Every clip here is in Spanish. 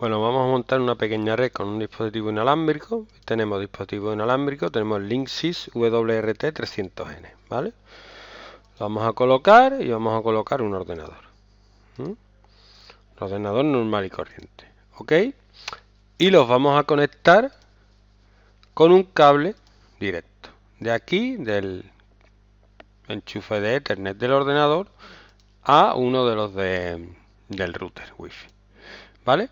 Bueno, vamos a montar una pequeña red con un dispositivo inalámbrico. Tenemos dispositivo inalámbrico, tenemos Linksys WRT300N, ¿vale? Lo vamos a colocar y vamos a colocar un ordenador. Un ordenador normal y corriente, ¿ok? Y los vamos a conectar con un cable directo. De aquí, del enchufe de Ethernet del ordenador, a uno de los del router Wi-Fi, ¿vale?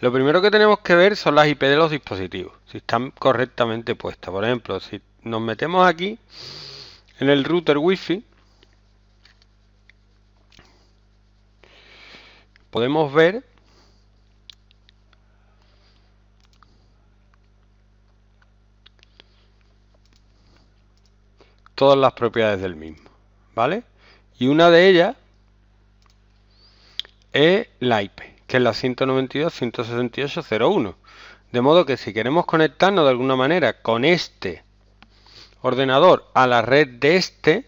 Lo primero que tenemos que ver son las IP de los dispositivos, si están correctamente puestas. Por ejemplo, si nos metemos aquí en el router Wi-Fi, podemos ver todas las propiedades del mismo, ¿vale? Y una de ellas es la IP que es la 192.168.01. De modo que si queremos conectarnos de alguna manera con este ordenador a la red de este,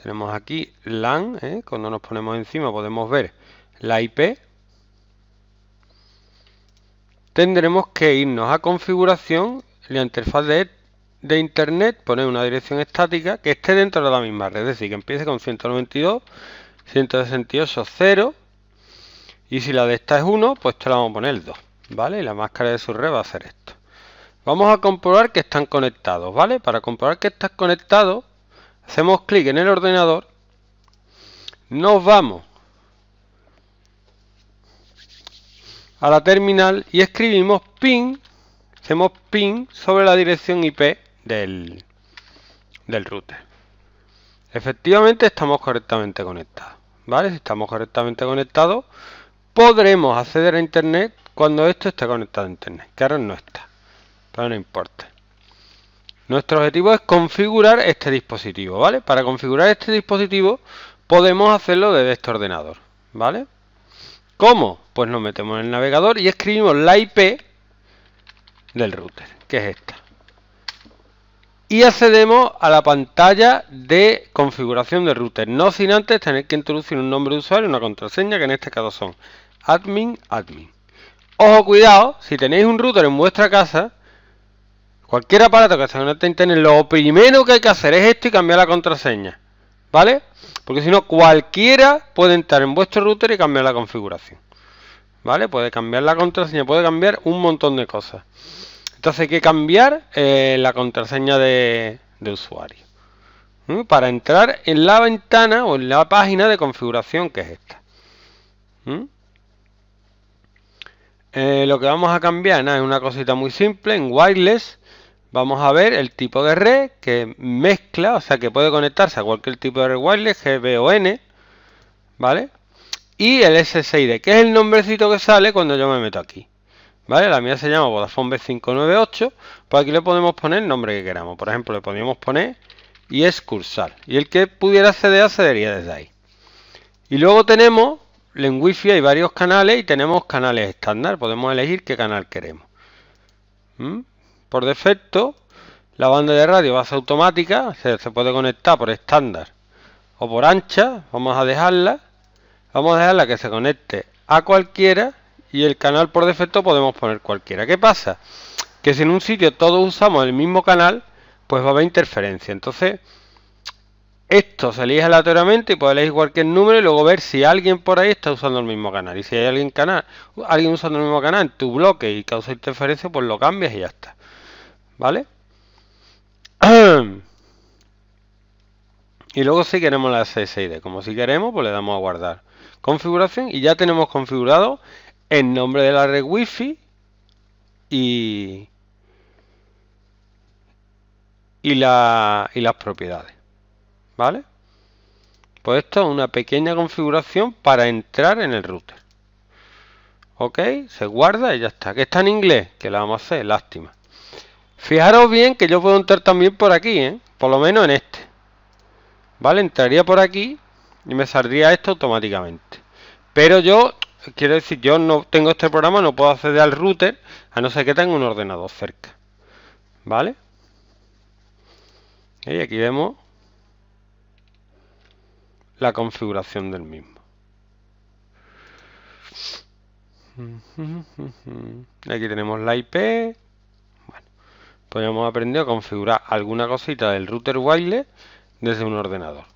tenemos aquí LAN, ¿eh? cuando nos ponemos encima podemos ver la IP, tendremos que irnos a configuración, la interfaz de, internet, poner una dirección estática que esté dentro de la misma red, es decir, que empiece con 192, y si la de esta es 1, pues te la vamos a poner 2, ¿vale? la máscara de red va a hacer esto. Vamos a comprobar que están conectados, ¿vale? Para comprobar que están conectados, hacemos clic en el ordenador, nos vamos a la terminal y escribimos ping, hacemos ping sobre la dirección IP del, del router. Efectivamente estamos correctamente conectados, ¿vale? Si estamos correctamente conectados, podremos acceder a internet cuando esto esté conectado a internet, que ahora no está, pero no importa. Nuestro objetivo es configurar este dispositivo, ¿vale? Para configurar este dispositivo podemos hacerlo desde este ordenador, ¿vale? ¿Cómo? Pues nos metemos en el navegador y escribimos la IP del router, que es esta. Y accedemos a la pantalla de configuración del router, no sin antes tener que introducir un nombre de usuario y una contraseña, que en este caso son admin, admin. Ojo, cuidado, si tenéis un router en vuestra casa, cualquier aparato que se conecte a lo primero que hay que hacer es esto y cambiar la contraseña. ¿Vale? Porque si no, cualquiera puede entrar en vuestro router y cambiar la configuración. ¿Vale? Puede cambiar la contraseña, puede cambiar un montón de cosas. Entonces hay que cambiar eh, la contraseña de, usuario. Para entrar en la ventana o en la página de configuración que es esta. Eh, lo que vamos a cambiar es una cosita muy simple. En wireless vamos a ver el tipo de red que mezcla, o sea que puede conectarse a cualquier tipo de red wireless, N, ¿vale? Y el SSID, que es el nombrecito que sale cuando yo me meto aquí. ¿Vale? La mía se llama Vodafone B598. Pues aquí le podemos poner el nombre que queramos. Por ejemplo, le podríamos poner y es Y el que pudiera acceder, accedería desde ahí. Y luego tenemos en hay varios canales y tenemos canales estándar. Podemos elegir qué canal queremos. ¿Mm? Por defecto, la banda de radio va a ser automática. Se, se puede conectar por estándar o por ancha. Vamos a dejarla. Vamos a dejarla que se conecte a cualquiera. Y el canal por defecto podemos poner cualquiera. ¿Qué pasa? Que si en un sitio todos usamos el mismo canal, pues va a haber interferencia. Entonces esto se elige aleatoriamente y podéis cualquier número y luego ver si alguien por ahí está usando el mismo canal. Y si hay alguien canal, alguien usando el mismo canal en tu bloque y causa interferencia, pues lo cambias y ya está. ¿Vale? y luego si queremos la CSID, como si queremos, pues le damos a guardar. Configuración y ya tenemos configurado el nombre de la red wifi y, la, y las propiedades. ¿Vale? Pues esto es una pequeña configuración para entrar en el router. ¿Ok? Se guarda y ya está. Que está en inglés, que la vamos a hacer, lástima. Fijaros bien que yo puedo entrar también por aquí, ¿eh? Por lo menos en este. ¿Vale? Entraría por aquí y me saldría esto automáticamente. Pero yo, quiero decir, yo no tengo este programa, no puedo acceder al router, a no ser que tenga un ordenador cerca. ¿Vale? Y aquí vemos la configuración del mismo. Aquí tenemos la IP. Bueno, pues hemos aprendido a configurar alguna cosita del router wireless desde un ordenador.